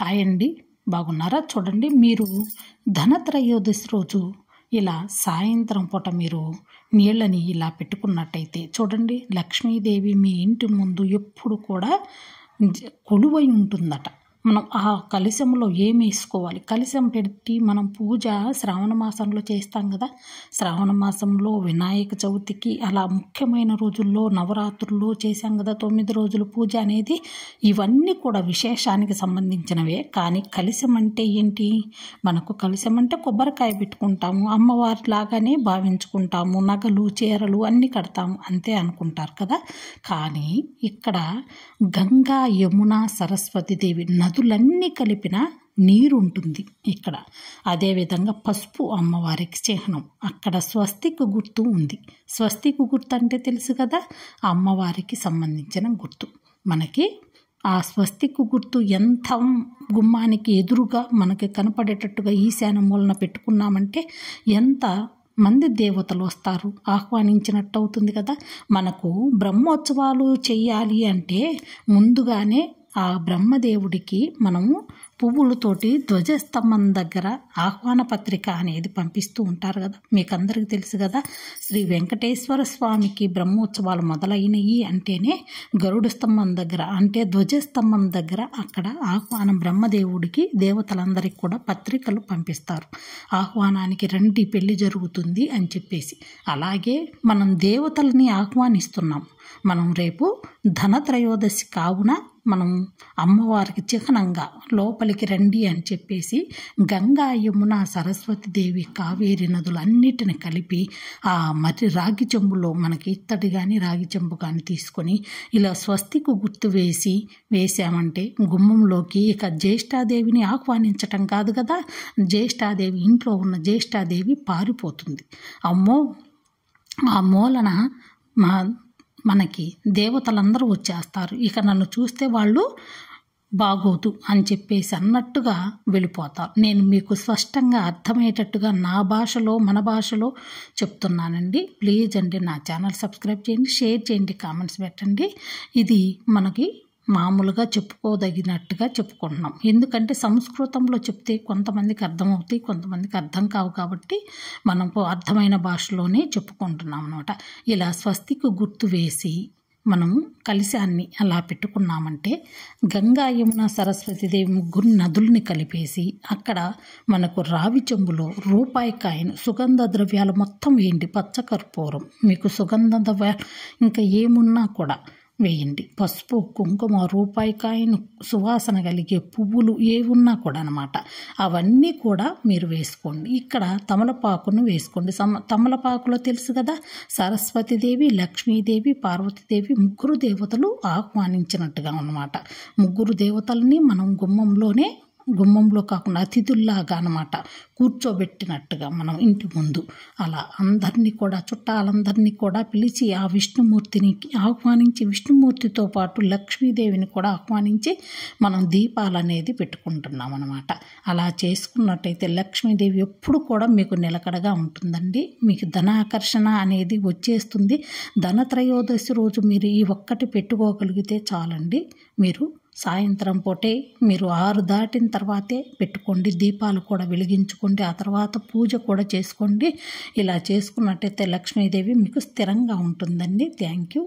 hi అండి బాగున్నారా చూడండి మీరు ధనత్రయోదశి రోజు ఇలా సాయంత్రం పూట మీరు నీళ్ళని ఇలా పెట్టుకున్నట్టయితే చూడండి లక్ష్మీదేవి మీ ఇంటి ముందు ఎప్పుడు కూడా కొలువై ఉంటుందట మనం ఆ కలిసంలో ఏమి వేసుకోవాలి కలిసం పెట్టి మనం పూజ శ్రావణ మాసంలో చేస్తాం కదా శ్రావణ మాసంలో వినాయక చవితికి అలా ముఖ్యమైన రోజుల్లో నవరాత్రుల్లో చేశాం కదా తొమ్మిది రోజులు పూజ అనేది ఇవన్నీ కూడా విశేషానికి సంబంధించినవే కానీ కలిసం అంటే ఏంటి మనకు కలిసం అంటే కొబ్బరికాయ పెట్టుకుంటాము అమ్మవారి లాగానే భావించుకుంటాము నగలు చీరలు అన్నీ కడతాము అంతే అనుకుంటారు కదా కానీ ఇక్కడ గంగా యమున సరస్వతి దేవి నదులు నదులన్నీ కలిపిన నీరుంటుంది ఇక్కడ అదేవిధంగా పసుపు అమ్మవారికి చిహ్నం అక్కడ స్వస్తికు గుర్తు ఉంది స్వస్తికు గుర్తు అంటే తెలుసు కదా అమ్మవారికి సంబంధించిన గుర్తు మనకి ఆ స్వస్తికు గుర్తు ఎంత గుమ్మానికి ఎదురుగా మనకి కనపడేటట్టుగా ఈశాన్య మూలన పెట్టుకున్నామంటే ఎంత మంది దేవతలు వస్తారు ఆహ్వానించినట్టు అవుతుంది కదా మనకు బ్రహ్మోత్సవాలు చేయాలి అంటే ముందుగానే ఆ బ్రహ్మదేవుడికి మనము పువ్వులతోటి ధ్వజస్తంభం దగ్గర ఆహ్వాన పత్రిక అనేది పంపిస్తూ ఉంటారు కదా మీకు అందరికీ తెలుసు కదా శ్రీ వెంకటేశ్వర స్వామికి బ్రహ్మోత్సవాలు మొదలైనవి అంటేనే గరుడు స్తంభం దగ్గర అంటే ధ్వజస్తంభం దగ్గర అక్కడ ఆహ్వానం బ్రహ్మదేవుడికి దేవతలందరికీ కూడా పత్రికలు పంపిస్తారు ఆహ్వానానికి రండి పెళ్లి జరుగుతుంది అని చెప్పేసి అలాగే మనం దేవతలని ఆహ్వానిస్తున్నాం మనం రేపు ధనత్రయోదశి కావున మనం అమ్మవారికి చిహ్నంగా లోపలికి రండి అని చెప్పేసి గంగా యమున సరస్వతి దేవి కావేరి నదులు అన్నిటిని కలిపి ఆ మరి రాగి చెంబులో మనకి ఇత్తడి కానీ రాగి చెంబు కానీ తీసుకొని ఇలా స్వస్తికు గుర్తు వేసి వేసామంటే గుమ్మంలోకి ఇక జ్యేష్ఠాదేవిని ఆహ్వానించటం కాదు కదా జ్యేష్ఠాదేవి ఇంట్లో ఉన్న జ్యేష్ఠాదేవి పారిపోతుంది అమ్మో ఆ మూలన మా మనకి దేవతలందరూ వచ్చేస్తారు ఇక నన్ను చూస్తే వాళ్ళు బాగోదు అని చెప్పేసి అన్నట్టుగా వెళ్ళిపోతారు నేను మీకు స్పష్టంగా అర్థమయ్యేటట్టుగా నా భాషలో మన భాషలో చెప్తున్నానండి ప్లీజ్ అండి నా ఛానల్ సబ్స్క్రైబ్ చేయండి షేర్ చేయండి కామెంట్స్ పెట్టండి ఇది మనకి మామూలుగా చెప్పుకోదగినట్టుగా చెప్పుకుంటున్నాం ఎందుకంటే సంస్కృతంలో చెప్తే కొంతమందికి అర్థమవుతాయి కొంతమందికి అర్థం కావు కాబట్టి మనం అర్థమైన భాషలోనే చెప్పుకుంటున్నాం అనమాట ఇలా స్వస్తికి గుర్తు వేసి మనం కలిశాన్ని అలా పెట్టుకున్నామంటే గంగా యమున దేవి ముగ్గురు నదుల్ని కలిపేసి అక్కడ మనకు రావి చెంబులో రూపాయి కాయను సుగంధ ద్రవ్యాలు మొత్తం ఏంటి పచ్చకర్పూరం మీకు సుగంధ ద్రవ్యాలు ఇంకా ఏమున్నా కూడా వేయండి పసుపు కుంకుమ రూపాయి కాయను సువాసన కలిగే పువ్వులు ఏవున్నా కూడా అనమాట అవన్నీ కూడా మీరు వేసుకోండి ఇక్కడ తమలపాకును వేసుకోండి సమ తమలపాకులో తెలుసు కదా సరస్వతీదేవి లక్ష్మీదేవి పార్వతీదేవి ముగ్గురు దేవతలు ఆహ్వానించినట్టుగా అనమాట ముగ్గురు దేవతలని మనం గుమ్మంలోనే గుమ్మంలో కాకుండా అతిథుల్లాగా అనమాట కూర్చోబెట్టినట్టుగా మనం ఇంటి ముందు అలా అందరినీ కూడా చుట్టాలందరినీ కూడా పిలిచి ఆ విష్ణుమూర్తిని ఆహ్వానించి విష్ణుమూర్తితో పాటు లక్ష్మీదేవిని కూడా ఆహ్వానించి మనం దీపాలు అనేది పెట్టుకుంటున్నాం అనమాట అలా చేసుకున్నట్టయితే లక్ష్మీదేవి ఎప్పుడు కూడా మీకు నిలకడగా ఉంటుందండి మీకు ధన ఆకర్షణ అనేది వచ్చేస్తుంది ధన త్రయోదశి రోజు మీరు ఈ ఒక్కటి పెట్టుకోగలిగితే చాలండి మీరు సాయంత్రం పూటే మీరు ఆరు దాటిన తర్వాతే పెట్టుకోండి దీపాలు కూడా వెలిగించుకోండి ఆ తర్వాత పూజ కూడా చేసుకోండి ఇలా చేసుకున్నట్టయితే లక్ష్మీదేవి మీకు స్థిరంగా ఉంటుందండి థ్యాంక్ యూ